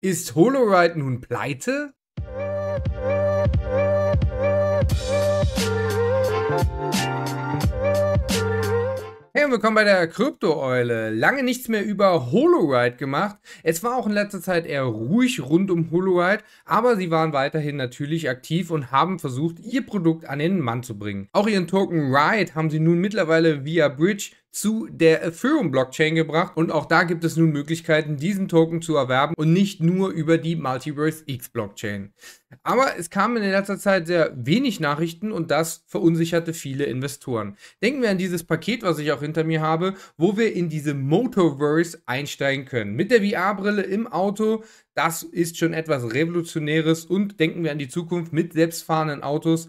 Ist HoloRide nun pleite? Hey und willkommen bei der Kryptoeule. Lange nichts mehr über HoloRide gemacht. Es war auch in letzter Zeit eher ruhig rund um HoloRide, aber sie waren weiterhin natürlich aktiv und haben versucht, ihr Produkt an den Mann zu bringen. Auch ihren Token Ride haben sie nun mittlerweile via Bridge zu der Ethereum-Blockchain gebracht und auch da gibt es nun Möglichkeiten, diesen Token zu erwerben und nicht nur über die Multiverse X-Blockchain. Aber es kamen in letzter Zeit sehr wenig Nachrichten und das verunsicherte viele Investoren. Denken wir an dieses Paket, was ich auch hinter mir habe, wo wir in diese Motorverse einsteigen können. Mit der VR-Brille im Auto, das ist schon etwas Revolutionäres und denken wir an die Zukunft mit selbstfahrenden Autos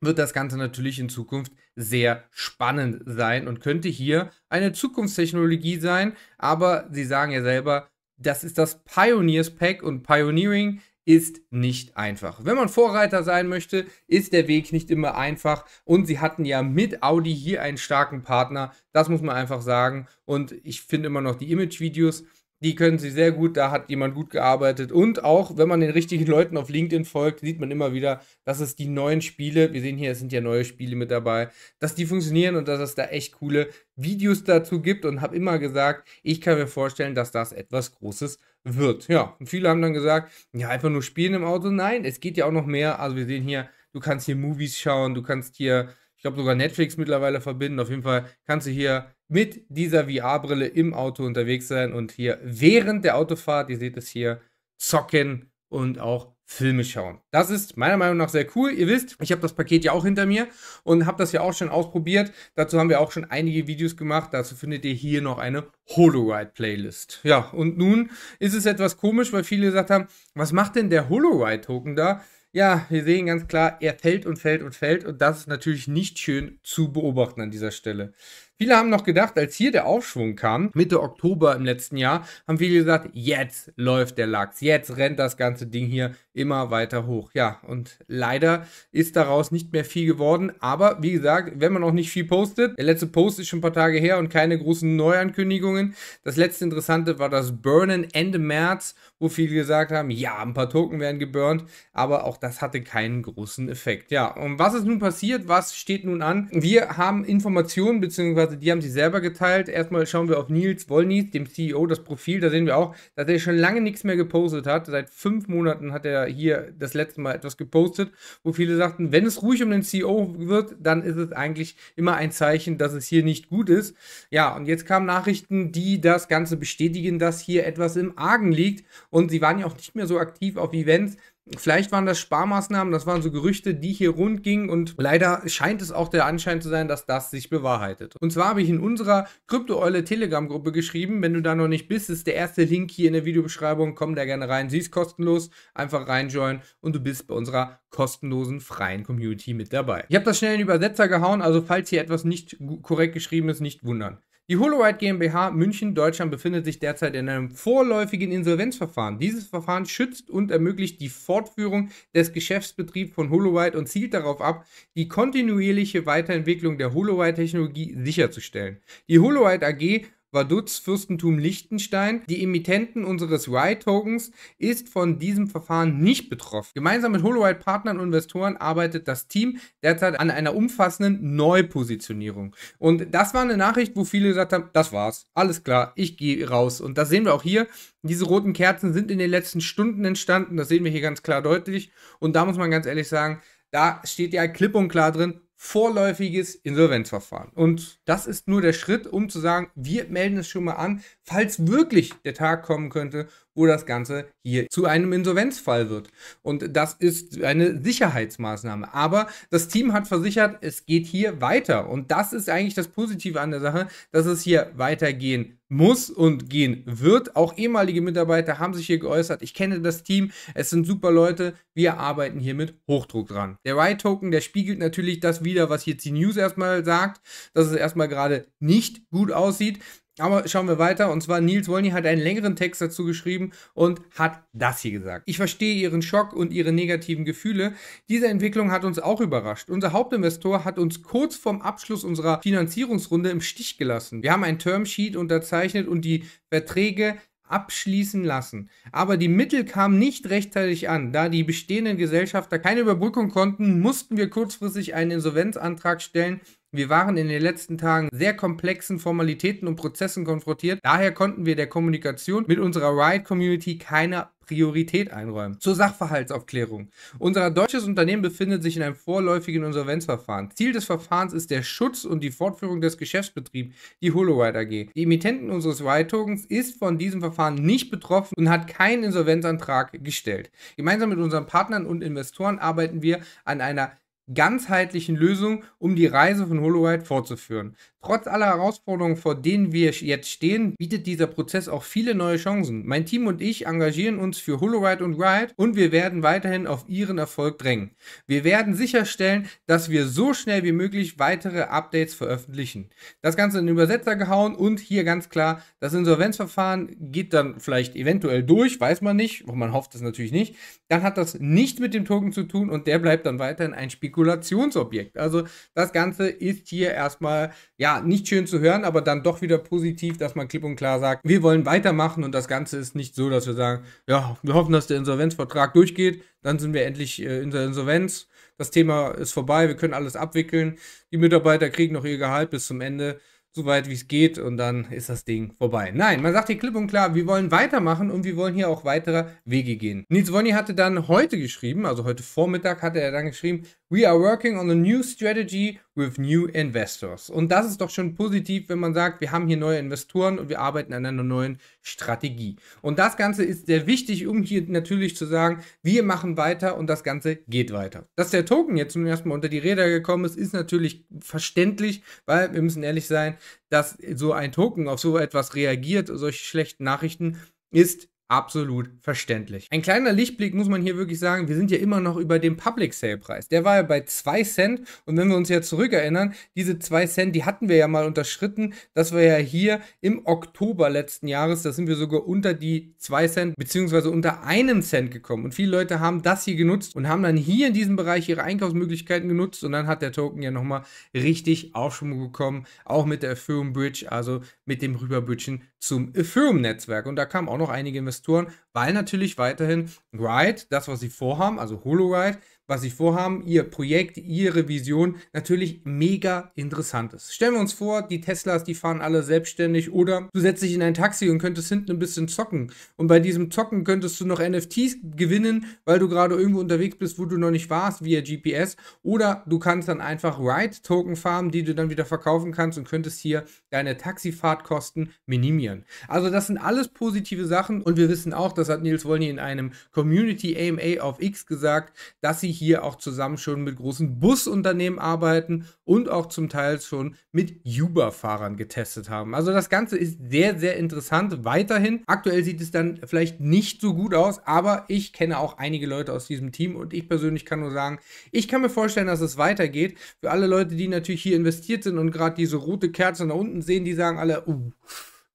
wird das Ganze natürlich in Zukunft sehr spannend sein und könnte hier eine Zukunftstechnologie sein. Aber Sie sagen ja selber, das ist das Pioneers Pack und Pioneering ist nicht einfach. Wenn man Vorreiter sein möchte, ist der Weg nicht immer einfach. Und sie hatten ja mit Audi hier einen starken Partner. Das muss man einfach sagen. Und ich finde immer noch die Image-Videos die können sie sehr gut, da hat jemand gut gearbeitet. Und auch, wenn man den richtigen Leuten auf LinkedIn folgt, sieht man immer wieder, dass es die neuen Spiele, wir sehen hier, es sind ja neue Spiele mit dabei, dass die funktionieren und dass es da echt coole Videos dazu gibt. Und habe immer gesagt, ich kann mir vorstellen, dass das etwas Großes wird. Ja, und viele haben dann gesagt, ja, einfach nur spielen im Auto. Nein, es geht ja auch noch mehr. Also wir sehen hier, du kannst hier Movies schauen, du kannst hier, ich glaube sogar Netflix mittlerweile verbinden. Auf jeden Fall kannst du hier mit dieser VR-Brille im Auto unterwegs sein und hier während der Autofahrt, ihr seht es hier, zocken und auch Filme schauen. Das ist meiner Meinung nach sehr cool. Ihr wisst, ich habe das Paket ja auch hinter mir und habe das ja auch schon ausprobiert. Dazu haben wir auch schon einige Videos gemacht. Dazu findet ihr hier noch eine HoloRide-Playlist. Ja, und nun ist es etwas komisch, weil viele gesagt haben, was macht denn der HoloRide-Token da? Ja, wir sehen ganz klar, er fällt und fällt und fällt und das ist natürlich nicht schön zu beobachten an dieser Stelle. Viele haben noch gedacht, als hier der Aufschwung kam, Mitte Oktober im letzten Jahr, haben viele gesagt, jetzt läuft der Lachs, jetzt rennt das ganze Ding hier immer weiter hoch. Ja, und leider ist daraus nicht mehr viel geworden, aber wie gesagt, wenn man auch nicht viel postet, der letzte Post ist schon ein paar Tage her und keine großen Neuankündigungen. Das letzte Interessante war das Burnen Ende März, wo viele gesagt haben, ja, ein paar Token werden geburnt, aber auch das hatte keinen großen Effekt. Ja, und was ist nun passiert? Was steht nun an? Wir haben Informationen bzw beziehungsweise die haben sie selber geteilt. Erstmal schauen wir auf Nils Wollnies, dem CEO, das Profil. Da sehen wir auch, dass er schon lange nichts mehr gepostet hat. Seit fünf Monaten hat er hier das letzte Mal etwas gepostet, wo viele sagten, wenn es ruhig um den CEO wird, dann ist es eigentlich immer ein Zeichen, dass es hier nicht gut ist. Ja, und jetzt kamen Nachrichten, die das Ganze bestätigen, dass hier etwas im Argen liegt. Und sie waren ja auch nicht mehr so aktiv auf Events. Vielleicht waren das Sparmaßnahmen, das waren so Gerüchte, die hier rund gingen und leider scheint es auch der Anschein zu sein, dass das sich bewahrheitet. Und zwar habe ich in unserer Krypto-Eule Telegram-Gruppe geschrieben, wenn du da noch nicht bist, ist der erste Link hier in der Videobeschreibung, komm da gerne rein, sie ist kostenlos, einfach reinjoinen und du bist bei unserer kostenlosen freien Community mit dabei. Ich habe das schnell in den Übersetzer gehauen, also falls hier etwas nicht korrekt geschrieben ist, nicht wundern. Die HoloRide GmbH München, Deutschland befindet sich derzeit in einem vorläufigen Insolvenzverfahren. Dieses Verfahren schützt und ermöglicht die Fortführung des Geschäftsbetriebs von HoloRide und zielt darauf ab, die kontinuierliche Weiterentwicklung der HoloRide-Technologie sicherzustellen. Die HoloRide AG Vaduz Fürstentum Liechtenstein. Die Emittenten unseres Y-Tokens ist von diesem Verfahren nicht betroffen. Gemeinsam mit holowide partnern und Investoren arbeitet das Team derzeit an einer umfassenden Neupositionierung. Und das war eine Nachricht, wo viele gesagt haben, das war's, alles klar, ich gehe raus. Und das sehen wir auch hier. Diese roten Kerzen sind in den letzten Stunden entstanden, das sehen wir hier ganz klar deutlich. Und da muss man ganz ehrlich sagen, da steht ja klipp und klar drin, vorläufiges Insolvenzverfahren. Und das ist nur der Schritt, um zu sagen, wir melden es schon mal an, falls wirklich der Tag kommen könnte, wo das Ganze hier zu einem Insolvenzfall wird. Und das ist eine Sicherheitsmaßnahme. Aber das Team hat versichert, es geht hier weiter. Und das ist eigentlich das Positive an der Sache, dass es hier weitergehen muss und gehen wird. Auch ehemalige Mitarbeiter haben sich hier geäußert. Ich kenne das Team, es sind super Leute. Wir arbeiten hier mit Hochdruck dran. Der Right-Token, der spiegelt natürlich das wieder, was jetzt die News erstmal sagt, dass es erstmal gerade nicht gut aussieht. Aber schauen wir weiter. Und zwar Nils Wolny hat einen längeren Text dazu geschrieben und hat das hier gesagt. Ich verstehe Ihren Schock und Ihre negativen Gefühle. Diese Entwicklung hat uns auch überrascht. Unser Hauptinvestor hat uns kurz vorm Abschluss unserer Finanzierungsrunde im Stich gelassen. Wir haben ein Termsheet unterzeichnet und die Verträge abschließen lassen. Aber die Mittel kamen nicht rechtzeitig an. Da die bestehenden Gesellschafter keine Überbrückung konnten, mussten wir kurzfristig einen Insolvenzantrag stellen wir waren in den letzten Tagen sehr komplexen Formalitäten und Prozessen konfrontiert. Daher konnten wir der Kommunikation mit unserer Ride-Community keine Priorität einräumen. Zur Sachverhaltsaufklärung. Unser deutsches Unternehmen befindet sich in einem vorläufigen Insolvenzverfahren. Ziel des Verfahrens ist der Schutz und die Fortführung des Geschäftsbetriebs, die HoloRide AG. Die Emittenten unseres ride tokens ist von diesem Verfahren nicht betroffen und hat keinen Insolvenzantrag gestellt. Gemeinsam mit unseren Partnern und Investoren arbeiten wir an einer ganzheitlichen Lösung, um die Reise von HoloRide fortzuführen. Trotz aller Herausforderungen, vor denen wir jetzt stehen, bietet dieser Prozess auch viele neue Chancen. Mein Team und ich engagieren uns für HoloRide und Ride und wir werden weiterhin auf ihren Erfolg drängen. Wir werden sicherstellen, dass wir so schnell wie möglich weitere Updates veröffentlichen. Das Ganze in den Übersetzer gehauen und hier ganz klar, das Insolvenzverfahren geht dann vielleicht eventuell durch, weiß man nicht, man hofft es natürlich nicht. Dann hat das nicht mit dem Token zu tun und der bleibt dann weiterhin ein Spiel Spekulationsobjekt. Also das Ganze ist hier erstmal, ja, nicht schön zu hören, aber dann doch wieder positiv, dass man klipp und klar sagt, wir wollen weitermachen und das Ganze ist nicht so, dass wir sagen, ja, wir hoffen, dass der Insolvenzvertrag durchgeht, dann sind wir endlich äh, in der Insolvenz, das Thema ist vorbei, wir können alles abwickeln, die Mitarbeiter kriegen noch ihr Gehalt bis zum Ende so weit wie es geht und dann ist das Ding vorbei. Nein, man sagt hier klipp und klar, wir wollen weitermachen und wir wollen hier auch weitere Wege gehen. Nils Wonny hatte dann heute geschrieben, also heute Vormittag hatte er dann geschrieben, we are working on a new strategy with new investors. Und das ist doch schon positiv, wenn man sagt, wir haben hier neue Investoren und wir arbeiten an einer neuen Strategie. Und das Ganze ist sehr wichtig, um hier natürlich zu sagen, wir machen weiter und das Ganze geht weiter. Dass der Token jetzt zum ersten Mal unter die Räder gekommen ist, ist natürlich verständlich, weil wir müssen ehrlich sein, dass so ein Token auf so etwas reagiert, solche schlechten Nachrichten, ist absolut verständlich. Ein kleiner Lichtblick muss man hier wirklich sagen, wir sind ja immer noch über dem Public Sale Preis. Der war ja bei 2 Cent und wenn wir uns ja zurückerinnern, diese 2 Cent, die hatten wir ja mal unterschritten, Das war ja hier im Oktober letzten Jahres, da sind wir sogar unter die 2 Cent beziehungsweise unter einen Cent gekommen und viele Leute haben das hier genutzt und haben dann hier in diesem Bereich ihre Einkaufsmöglichkeiten genutzt und dann hat der Token ja nochmal richtig Aufschwung bekommen, auch mit der Ethereum Bridge, also mit dem Rüberbridgen zum Ethereum Netzwerk und da kamen auch noch einige Investoren Investoren, weil natürlich weiterhin Ride, das, was sie vorhaben, also Holo Ride, was sie vorhaben, ihr Projekt, ihre Vision natürlich mega interessant ist. Stellen wir uns vor, die Teslas, die fahren alle selbstständig oder du setzt dich in ein Taxi und könntest hinten ein bisschen zocken. Und bei diesem Zocken könntest du noch NFTs gewinnen, weil du gerade irgendwo unterwegs bist, wo du noch nicht warst, via GPS. Oder du kannst dann einfach Ride-Token farmen, die du dann wieder verkaufen kannst und könntest hier deine Taxifahrtkosten minimieren. Also das sind alles positive Sachen und wir wissen auch, das hat Nils Wollny in einem Community AMA auf X gesagt, dass sie hier auch zusammen schon mit großen Busunternehmen arbeiten und auch zum Teil schon mit Uber-Fahrern getestet haben. Also das Ganze ist sehr, sehr interessant weiterhin. Aktuell sieht es dann vielleicht nicht so gut aus, aber ich kenne auch einige Leute aus diesem Team und ich persönlich kann nur sagen, ich kann mir vorstellen, dass es weitergeht. Für alle Leute, die natürlich hier investiert sind und gerade diese rote Kerze nach unten sehen, die sagen alle, uh,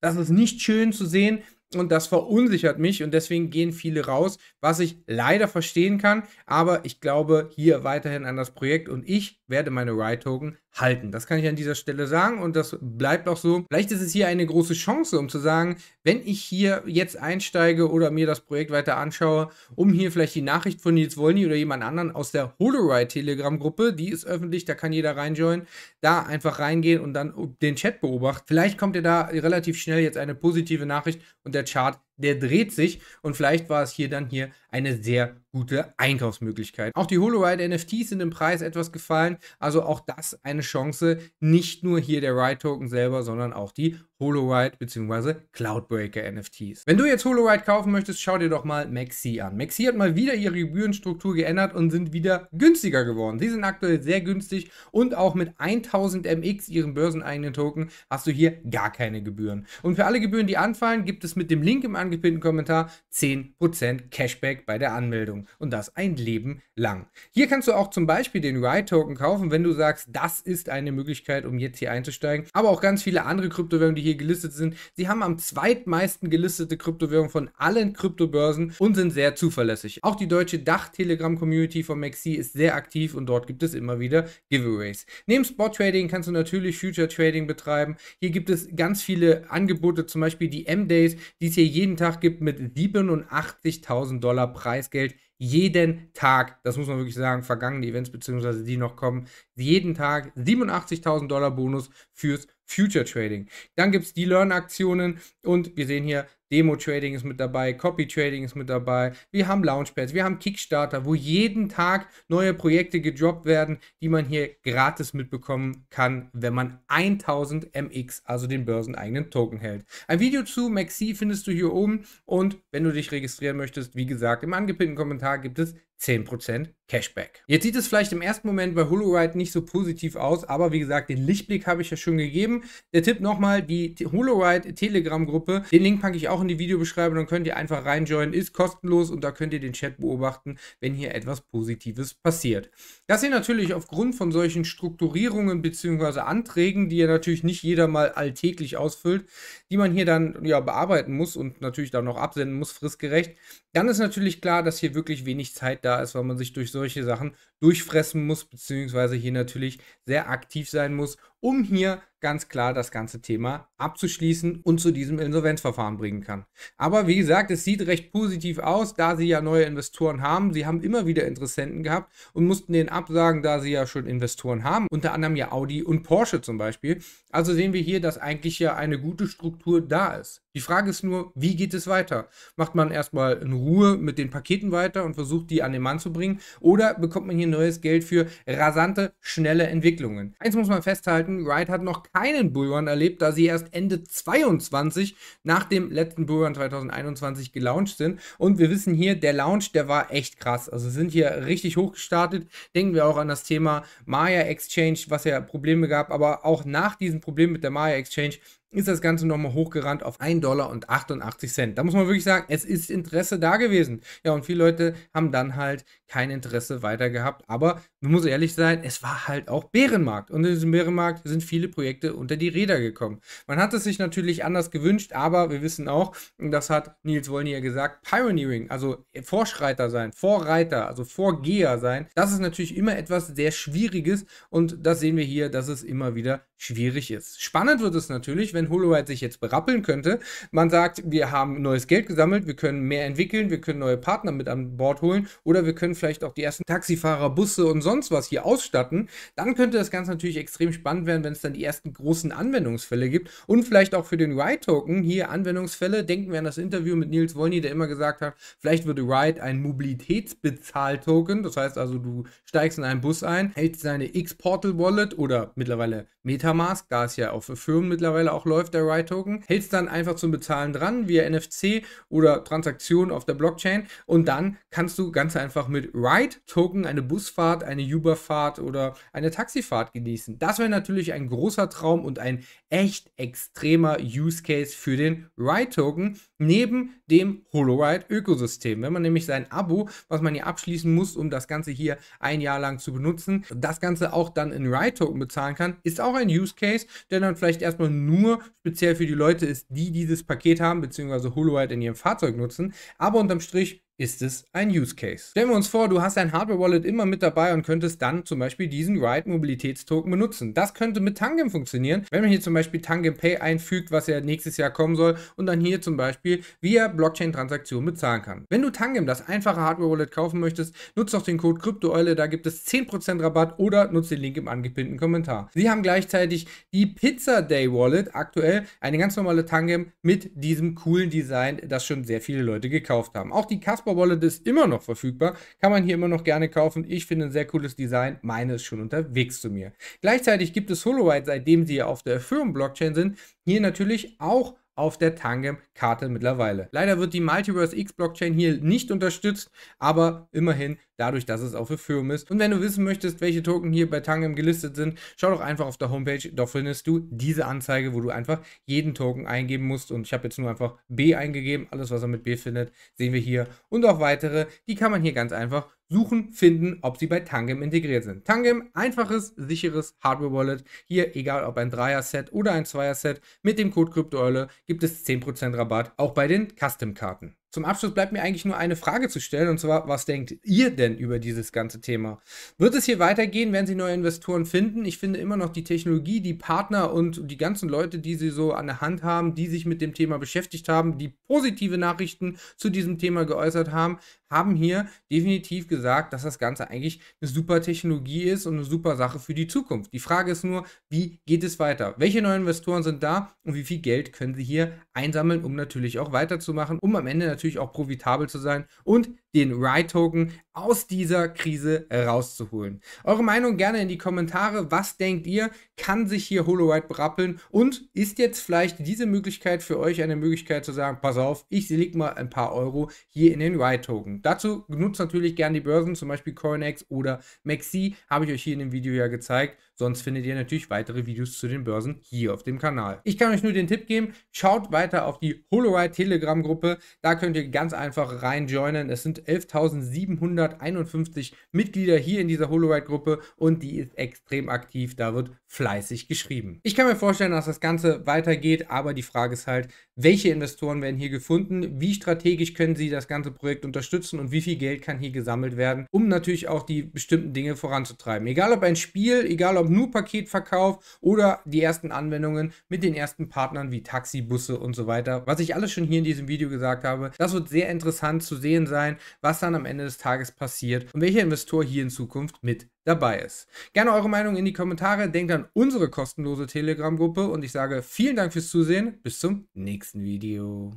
das ist nicht schön zu sehen und das verunsichert mich und deswegen gehen viele raus, was ich leider verstehen kann, aber ich glaube hier weiterhin an das Projekt und ich werde meine Ride-Token halten. Das kann ich an dieser Stelle sagen und das bleibt auch so. Vielleicht ist es hier eine große Chance, um zu sagen, wenn ich hier jetzt einsteige oder mir das Projekt weiter anschaue, um hier vielleicht die Nachricht von Nils Wolny oder jemand anderen aus der Holoride Telegram Gruppe, die ist öffentlich, da kann jeder reinjoinen, da einfach reingehen und dann den Chat beobachten. Vielleicht kommt ihr da relativ schnell jetzt eine positive Nachricht und der Chart der dreht sich und vielleicht war es hier dann hier eine sehr gute Einkaufsmöglichkeit. Auch die HoloRide NFTs sind im Preis etwas gefallen, also auch das eine Chance, nicht nur hier der Ride Token selber, sondern auch die HoloRide bzw. Cloudbreaker NFTs. Wenn du jetzt HoloRide kaufen möchtest, schau dir doch mal Maxi an. Maxi hat mal wieder ihre Gebührenstruktur geändert und sind wieder günstiger geworden. Sie sind aktuell sehr günstig und auch mit 1000 MX, ihrem börseneigenen Token, hast du hier gar keine Gebühren. Und für alle Gebühren, die anfallen, gibt es mit dem Link im angepinnten Kommentar 10% Cashback bei der Anmeldung. Und das ein Leben lang. Hier kannst du auch zum Beispiel den Ride-Token kaufen, wenn du sagst, das ist eine Möglichkeit, um jetzt hier einzusteigen. Aber auch ganz viele andere Kryptowährungen, die hier gelistet sind. Sie haben am zweitmeisten gelistete Kryptowährung von allen Kryptobörsen und sind sehr zuverlässig. Auch die deutsche Dach-Telegram-Community von Maxi ist sehr aktiv und dort gibt es immer wieder Giveaways. Neben Spot Trading kannst du natürlich Future Trading betreiben. Hier gibt es ganz viele Angebote, zum Beispiel die M-Days, die es hier jeden Tag gibt mit 87.000 Dollar Preisgeld jeden Tag, das muss man wirklich sagen, vergangene Events bzw. die noch kommen, jeden Tag 87.000 Dollar Bonus fürs Future Trading. Dann gibt es die Learn-Aktionen und wir sehen hier Demo-Trading ist mit dabei, Copy-Trading ist mit dabei, wir haben Launchpads, wir haben Kickstarter, wo jeden Tag neue Projekte gedroppt werden, die man hier gratis mitbekommen kann, wenn man 1000 MX, also den börseneigenen Token hält. Ein Video zu Maxi findest du hier oben und wenn du dich registrieren möchtest, wie gesagt, im angepinnten Kommentar gibt es 10% Cashback. Jetzt sieht es vielleicht im ersten Moment bei HoloRide nicht so positiv aus, aber wie gesagt, den Lichtblick habe ich ja schon gegeben. Der Tipp nochmal, die HoloRide Telegram-Gruppe, den Link packe ich auch in die Videobeschreibung, dann könnt ihr einfach reinjoinen, ist kostenlos und da könnt ihr den Chat beobachten, wenn hier etwas Positives passiert. Das ihr natürlich aufgrund von solchen Strukturierungen bzw. Anträgen, die ihr natürlich nicht jeder mal alltäglich ausfüllt, die man hier dann ja bearbeiten muss und natürlich dann noch absenden muss, fristgerecht, dann ist natürlich klar, dass hier wirklich wenig Zeit da ist, weil man sich durch solche Sachen durchfressen muss, beziehungsweise hier natürlich sehr aktiv sein muss, um hier ganz klar das ganze Thema abzuschließen und zu diesem Insolvenzverfahren bringen kann. Aber wie gesagt, es sieht recht positiv aus, da sie ja neue Investoren haben. Sie haben immer wieder Interessenten gehabt und mussten den absagen, da sie ja schon Investoren haben, unter anderem ja Audi und Porsche zum Beispiel. Also sehen wir hier, dass eigentlich ja eine gute Struktur da ist. Die Frage ist nur, wie geht es weiter? Macht man erstmal in Ruhe mit den Paketen weiter und versucht, die an den Mann zu bringen? Oder bekommt man hier neues Geld für rasante, schnelle Entwicklungen? Eins muss man festhalten, Riot hat noch keinen Bullrun erlebt, da sie erst Ende 22 nach dem letzten Bullrun 2021 gelauncht sind. Und wir wissen hier, der Launch, der war echt krass. Also sind hier richtig hoch gestartet. Denken wir auch an das Thema Maya Exchange, was ja Probleme gab. Aber auch nach diesem Problem mit der Maya Exchange ist das Ganze nochmal hochgerannt auf 1,88 Dollar. Da muss man wirklich sagen, es ist Interesse da gewesen. Ja, und viele Leute haben dann halt kein Interesse weiter gehabt. Aber man muss ehrlich sein, es war halt auch Bärenmarkt. Und in diesem Bärenmarkt sind viele Projekte unter die Räder gekommen. Man hat es sich natürlich anders gewünscht, aber wir wissen auch, und das hat Nils Wollnier gesagt, Pioneering, also Vorschreiter sein, Vorreiter, also Vorgeher sein, das ist natürlich immer etwas sehr Schwieriges und das sehen wir hier, dass es immer wieder schwierig ist. Spannend wird es natürlich, wenn HoloRide sich jetzt berappeln könnte. Man sagt, wir haben neues Geld gesammelt, wir können mehr entwickeln, wir können neue Partner mit an Bord holen oder wir können vielleicht auch die ersten Taxifahrer, Busse und sonst sonst was hier ausstatten, dann könnte das Ganze natürlich extrem spannend werden, wenn es dann die ersten großen Anwendungsfälle gibt und vielleicht auch für den Ride-Token hier Anwendungsfälle. Denken wir an das Interview mit Nils Wolny, der immer gesagt hat, vielleicht würde Ride ein Mobilitätsbezahltoken, das heißt also, du steigst in einen Bus ein, hältst deine X-Portal-Wallet oder mittlerweile Metamask, da es ja auf Firmen mittlerweile auch läuft, der Ride-Token, hältst dann einfach zum Bezahlen dran via NFC oder Transaktionen auf der Blockchain und dann kannst du ganz einfach mit Ride-Token eine Busfahrt, eine Uber-Fahrt oder eine Taxifahrt genießen. Das wäre natürlich ein großer Traum und ein echt extremer Use Case für den Ride Token neben dem HoloRide Ökosystem. Wenn man nämlich sein Abo, was man hier abschließen muss, um das Ganze hier ein Jahr lang zu benutzen, das Ganze auch dann in Ride Token bezahlen kann, ist auch ein Use Case, der dann vielleicht erstmal nur speziell für die Leute ist, die dieses Paket haben, beziehungsweise HoloRide in ihrem Fahrzeug nutzen. Aber unterm Strich ist es ein Use Case. Stellen wir uns vor, du hast dein Hardware-Wallet immer mit dabei und könntest dann zum Beispiel diesen Ride-Mobilitätstoken benutzen. Das könnte mit Tangem funktionieren, wenn man hier zum Beispiel Tangem Pay einfügt, was ja nächstes Jahr kommen soll und dann hier zum Beispiel via Blockchain-Transaktion bezahlen kann. Wenn du Tangem, das einfache Hardware-Wallet, kaufen möchtest, nutzt doch den Code CryptoEule, da gibt es 10% Rabatt oder nutzt den Link im angepinnten Kommentar. Sie haben gleichzeitig die Pizza Day Wallet, aktuell eine ganz normale Tangem mit diesem coolen Design, das schon sehr viele Leute gekauft haben. Auch die Casper Casper Wallet ist immer noch verfügbar, kann man hier immer noch gerne kaufen. Ich finde ein sehr cooles Design, meine ist schon unterwegs zu mir. Gleichzeitig gibt es HoloWide, seitdem sie auf der Firmen-Blockchain sind, hier natürlich auch auf der Tangem-Karte mittlerweile. Leider wird die Multiverse X-Blockchain hier nicht unterstützt, aber immerhin dadurch, dass es auch für Firmen ist. Und wenn du wissen möchtest, welche Token hier bei Tangem gelistet sind, schau doch einfach auf der Homepage, da findest du diese Anzeige, wo du einfach jeden Token eingeben musst. Und ich habe jetzt nur einfach B eingegeben, alles was er mit B findet, sehen wir hier. Und auch weitere, die kann man hier ganz einfach suchen, finden, ob sie bei Tangem integriert sind. Tangem, einfaches, sicheres Hardware-Wallet. Hier, egal ob ein Dreier-Set oder ein Zweier-Set, mit dem Code CryptoEule gibt es 10% Rabatt, auch bei den Custom-Karten. Zum Abschluss bleibt mir eigentlich nur eine Frage zu stellen, und zwar, was denkt ihr denn über dieses ganze Thema? Wird es hier weitergehen, werden Sie neue Investoren finden? Ich finde immer noch die Technologie, die Partner und die ganzen Leute, die Sie so an der Hand haben, die sich mit dem Thema beschäftigt haben, die positive Nachrichten zu diesem Thema geäußert haben, haben hier definitiv gesagt, dass das Ganze eigentlich eine super Technologie ist und eine super Sache für die Zukunft. Die Frage ist nur, wie geht es weiter? Welche neuen Investoren sind da und wie viel Geld können Sie hier einsammeln, um natürlich auch weiterzumachen, um am Ende natürlich natürlich auch profitabel zu sein und den Ride-Token aus dieser Krise rauszuholen. Eure Meinung gerne in die Kommentare. Was denkt ihr? Kann sich hier HoloRide berappeln? Und ist jetzt vielleicht diese Möglichkeit für euch eine Möglichkeit zu sagen, pass auf, ich leg mal ein paar Euro hier in den Ride-Token. Dazu nutzt natürlich gerne die Börsen, zum Beispiel CoinEx oder Maxi, habe ich euch hier in dem Video ja gezeigt. Sonst findet ihr natürlich weitere Videos zu den Börsen hier auf dem Kanal. Ich kann euch nur den Tipp geben, schaut weiter auf die HoloRide Telegram-Gruppe. Da könnt ihr ganz einfach reinjoinen. Es sind 11.751 Mitglieder hier in dieser HoloRide-Gruppe und die ist extrem aktiv. Da wird fleißig geschrieben. Ich kann mir vorstellen, dass das Ganze weitergeht, aber die Frage ist halt, welche Investoren werden hier gefunden, wie strategisch können sie das ganze Projekt unterstützen und wie viel Geld kann hier gesammelt werden, um natürlich auch die bestimmten Dinge voranzutreiben. Egal ob ein Spiel, egal ob nur Paketverkauf oder die ersten Anwendungen mit den ersten Partnern wie Taxi, Busse und so weiter. Was ich alles schon hier in diesem Video gesagt habe, das wird sehr interessant zu sehen sein was dann am Ende des Tages passiert und welcher Investor hier in Zukunft mit dabei ist. Gerne eure Meinung in die Kommentare, denkt an unsere kostenlose Telegram-Gruppe und ich sage vielen Dank fürs Zusehen, bis zum nächsten Video.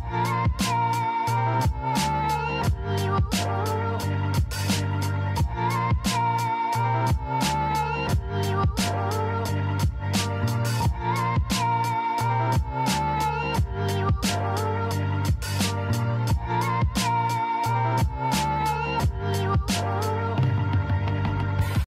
Thank you.